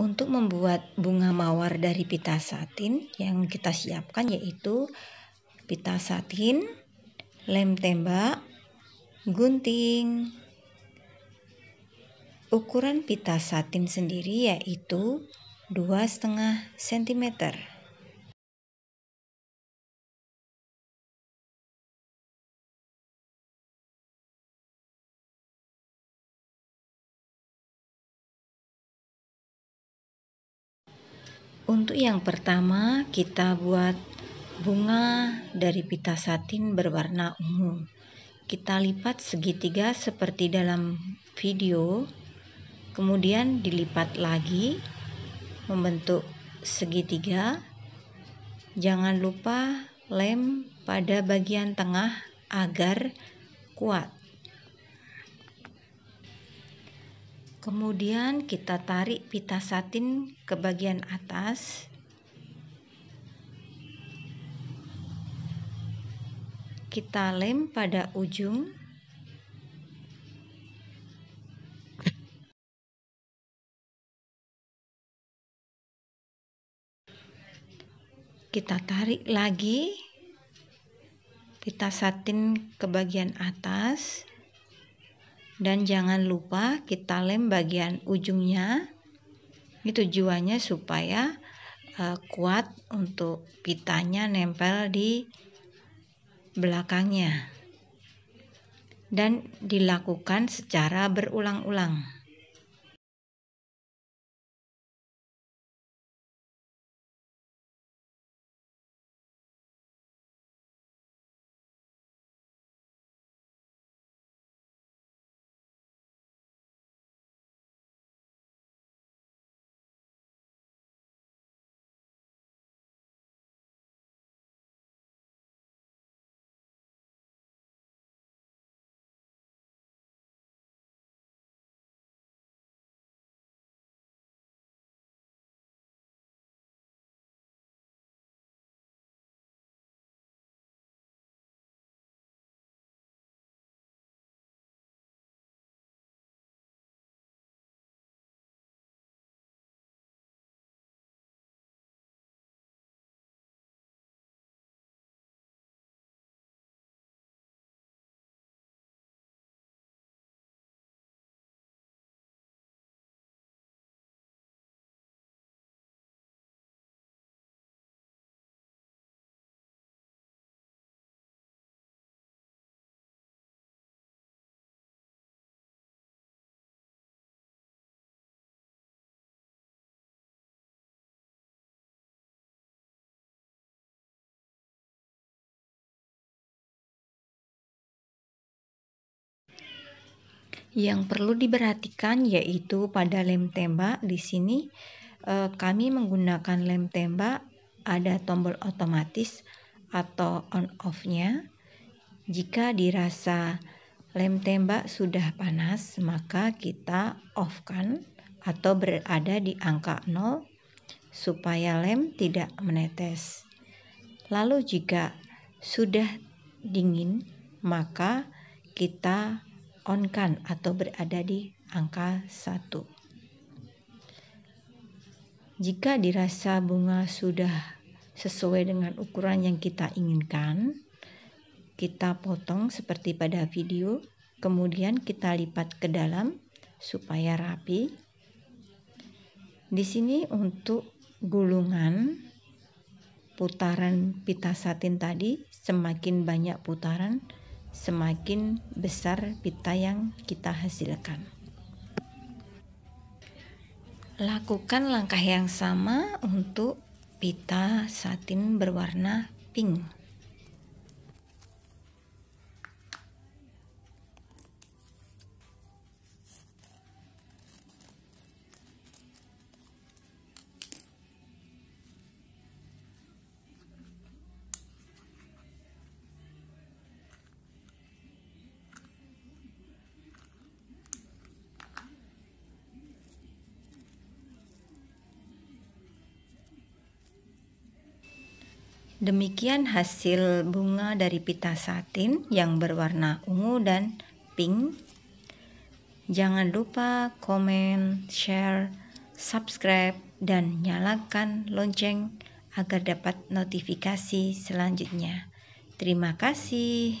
untuk membuat bunga mawar dari pita satin yang kita siapkan yaitu pita satin, lem tembak, gunting. Ukuran pita satin sendiri yaitu 2,5 cm. Untuk yang pertama, kita buat bunga dari pita satin berwarna ungu. Kita lipat segitiga seperti dalam video, kemudian dilipat lagi membentuk segitiga. Jangan lupa lem pada bagian tengah agar kuat. Kemudian kita tarik pita satin ke bagian atas. Kita lem pada ujung. Kita tarik lagi pita satin ke bagian atas dan jangan lupa kita lem bagian ujungnya ini tujuannya supaya uh, kuat untuk pitanya nempel di belakangnya dan dilakukan secara berulang-ulang Yang perlu diperhatikan yaitu pada lem tembak di sini eh, kami menggunakan lem tembak ada tombol otomatis atau on off-nya. Jika dirasa lem tembak sudah panas, maka kita off-kan atau berada di angka 0 supaya lem tidak menetes. Lalu jika sudah dingin, maka kita onkan atau berada di angka 1. Jika dirasa bunga sudah sesuai dengan ukuran yang kita inginkan, kita potong seperti pada video, kemudian kita lipat ke dalam supaya rapi. Di sini untuk gulungan putaran pita satin tadi, semakin banyak putaran, semakin besar pita yang kita hasilkan. Lakukan langkah yang sama untuk pita satin berwarna pink. Demikian hasil bunga dari pita satin yang berwarna ungu dan pink. Jangan lupa komen, share, subscribe, dan nyalakan lonceng agar dapat notifikasi selanjutnya. Terima kasih.